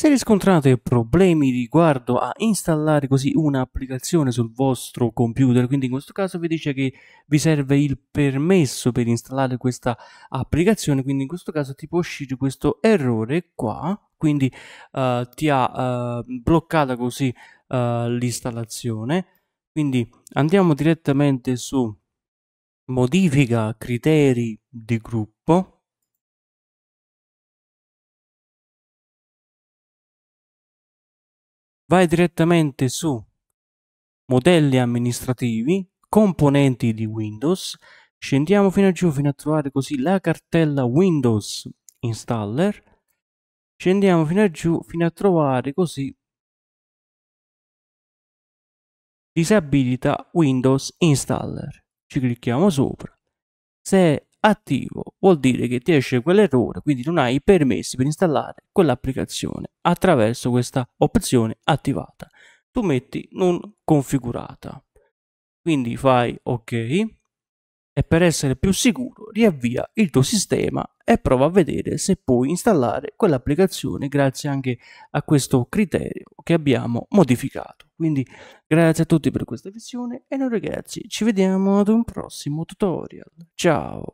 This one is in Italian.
Se riscontrate problemi riguardo a installare così un'applicazione sul vostro computer, quindi in questo caso vi dice che vi serve il permesso per installare questa applicazione, quindi in questo caso ti può uscire questo errore qua, quindi uh, ti ha uh, bloccata così uh, l'installazione. Quindi andiamo direttamente su modifica criteri di gruppo vai direttamente su modelli amministrativi, componenti di Windows, scendiamo fino a giù fino a trovare così la cartella Windows Installer, scendiamo fino a giù fino a trovare così disabilita Windows Installer. Ci clicchiamo sopra. Se attivo vuol dire che ti esce quell'errore, quindi non hai i permessi per installare quell'applicazione attraverso questa opzione attivata. Tu metti non configurata. Quindi fai ok e per essere più sicuro riavvia il tuo sistema e prova a vedere se puoi installare quell'applicazione grazie anche a questo criterio che abbiamo modificato. Quindi grazie a tutti per questa visione e noi ragazzi ci vediamo ad un prossimo tutorial. Ciao!